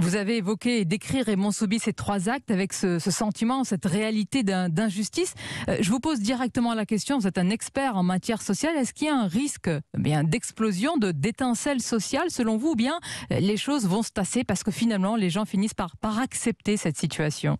Vous avez évoqué et décrit Raymond Soubi ces trois actes avec ce, sentiment, cette réalité d'injustice. Euh, je vous pose directement la question, vous êtes un expert en matière sociale, est-ce qu'il y a un risque eh bien d'explosion, de d'étincelle sociale selon vous, ou bien euh, les choses vont se tasser parce que finalement les gens finissent par, par accepter cette situation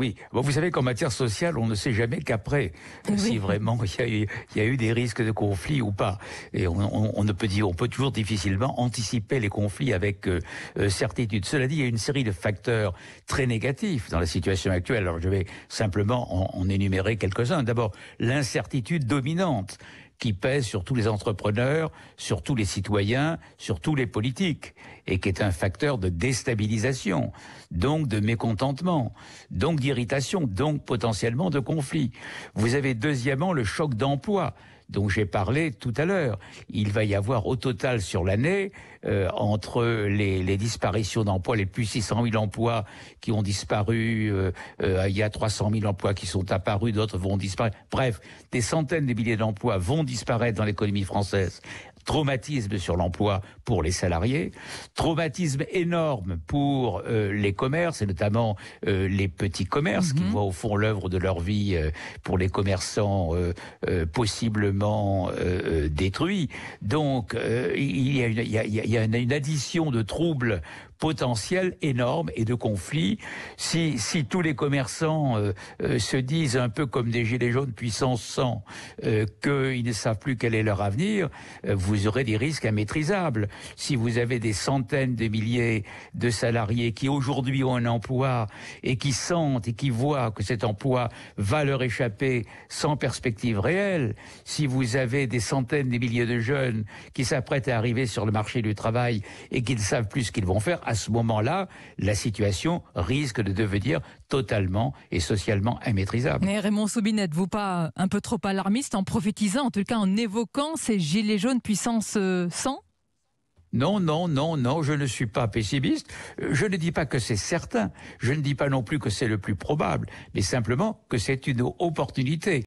oui, bon, vous savez qu'en matière sociale, on ne sait jamais qu'après si vraiment il y, a eu des risques de conflit ou pas. Et on, ne peut dire, on peut toujours difficilement anticiper les conflits avec euh, euh, certitude. Cela dit, il y a une série de facteurs très négatifs dans la situation actuelle. Alors je vais simplement en énumérer quelques-uns. D'abord, l'incertitude dominante qui pèse sur tous les entrepreneurs, sur tous les citoyens, sur tous les politiques, et qui est un facteur de déstabilisation, donc de mécontentement, donc d'irritation, donc potentiellement de conflit. Vous avez deuxièmement le choc d'emploi dont j'ai parlé tout à l'heure. Il va y avoir au total sur l'année, euh, entre les, disparitions d'emplois, les plus 600 000 emplois qui ont disparu, euh, euh, il y a 300 000 emplois qui sont apparus, d'autres vont disparaître. Bref, des centaines de milliers d'emplois vont disparaître dans l'économie française Traumatisme sur l'emploi pour les salariés, traumatisme énorme pour euh, les commerces et notamment euh, les petits commerces qui mhm. voient au fond l'œuvre de leur vie euh, pour les commerçants possiblement détruits. Donc il y, a une, il, une addition de troubles potentiels, énormes, et de conflits. Si, si tous les commerçants se disent un peu comme des gilets jaunes puissants 100, euh, qu'ils ne savent plus quel est leur avenir, vous vous aurez des risques immaîtrisables. Si vous avez des centaines de milliers de salariés qui aujourd'hui ont un emploi et qui sentent et qui voient que cet emploi va leur échapper sans perspective réelle, si vous avez des centaines de milliers de jeunes qui s'apprêtent à arriver sur le marché du travail et qui ne savent plus ce qu'ils vont faire, à ce moment-là, la situation risque de devenir totalement et socialement immaîtrisable. Mais Raymond Soubine, n'êtes-vous pas un peu trop alarmiste en prophétisant, en tout cas en évoquant ces gilets jaunes puissants sans, 100 euh, non, non, non, non, je ne suis pas pessimiste. Euh, je ne dis pas que c'est certain. Je ne dis pas non plus que c'est le plus probable, mais simplement que c'est une opportunité.